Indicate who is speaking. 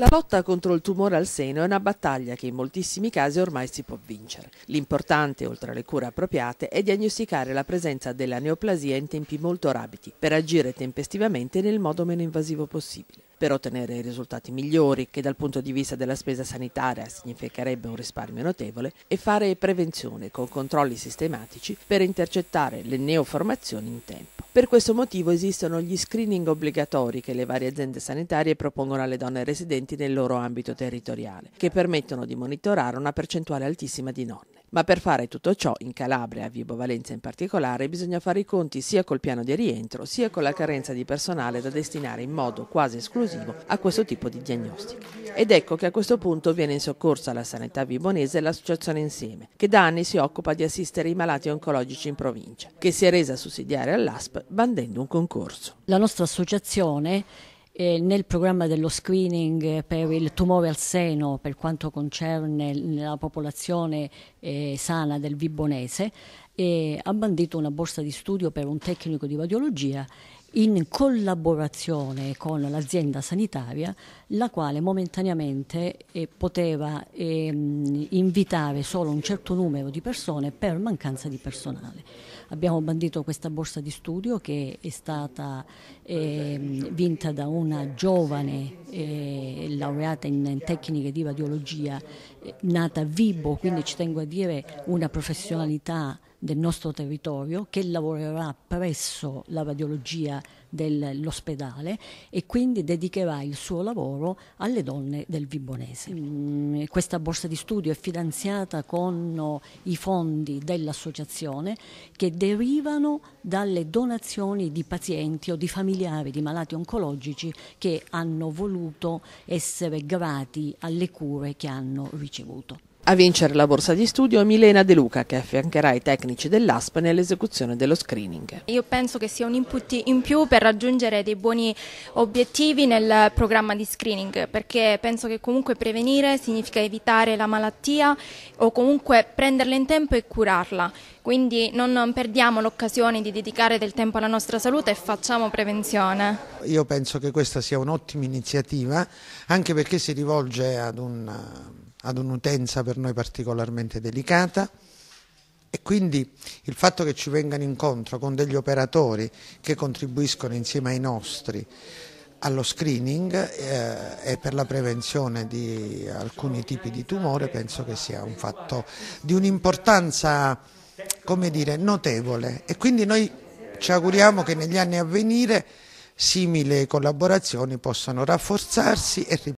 Speaker 1: La lotta contro il tumore al seno è una battaglia che in moltissimi casi ormai si può vincere. L'importante, oltre alle cure appropriate, è diagnosticare la presenza della neoplasia in tempi molto rapidi per agire tempestivamente nel modo meno invasivo possibile. Per ottenere risultati migliori, che dal punto di vista della spesa sanitaria significherebbe un risparmio notevole, e fare prevenzione con controlli sistematici per intercettare le neoformazioni in tempo. Per questo motivo esistono gli screening obbligatori che le varie aziende sanitarie propongono alle donne residenti nel loro ambito territoriale, che permettono di monitorare una percentuale altissima di nonne. Ma per fare tutto ciò, in Calabria, a Vibo Valenza in particolare, bisogna fare i conti sia col piano di rientro, sia con la carenza di personale da destinare in modo quasi esclusivo a questo tipo di diagnostica. Ed ecco che a questo punto viene in soccorso alla sanità vibonese l'associazione Insieme, che da anni si occupa di assistere i malati oncologici in provincia, che si è resa sussidiaria all'ASP bandendo un
Speaker 2: concorso. La nostra associazione eh, nel programma dello screening eh, per il tumore al seno per quanto concerne la popolazione eh, sana del Vibonese eh, ha bandito una borsa di studio per un tecnico di radiologia in collaborazione con l'azienda sanitaria, la quale momentaneamente eh, poteva eh, invitare solo un certo numero di persone per mancanza di personale abbiamo bandito questa borsa di studio che è stata eh, vinta da una giovane eh, laureata in, in tecniche di radiologia, eh, nata a Vibo, quindi ci tengo a dire una professionalità del nostro territorio che lavorerà presso la radiologia dell'ospedale e quindi dedicherà il suo lavoro alle donne del Vibonese. Mm, questa borsa di studio è finanziata con oh, i fondi dell'associazione che derivano dalle donazioni di pazienti o di familiari di malati oncologici che hanno voluto essere grati alle cure che hanno ricevuto.
Speaker 1: A vincere la borsa di studio è Milena De Luca che affiancherà i tecnici dell'ASP nell'esecuzione dello screening.
Speaker 2: Io
Speaker 3: penso che sia un input in più per raggiungere dei buoni obiettivi nel programma di screening perché penso che comunque prevenire significa evitare la malattia o comunque prenderla in tempo e curarla. Quindi non perdiamo l'occasione di dedicare del tempo alla nostra salute e facciamo prevenzione.
Speaker 4: Io penso che questa sia un'ottima iniziativa anche perché si rivolge ad un ad un'utenza per noi particolarmente delicata e quindi il fatto che ci vengano incontro con degli operatori che contribuiscono insieme ai nostri allo screening eh, e per la prevenzione di alcuni tipi di tumore penso che sia un fatto di un'importanza come dire notevole e quindi noi ci auguriamo che negli anni a venire simili collaborazioni possano rafforzarsi e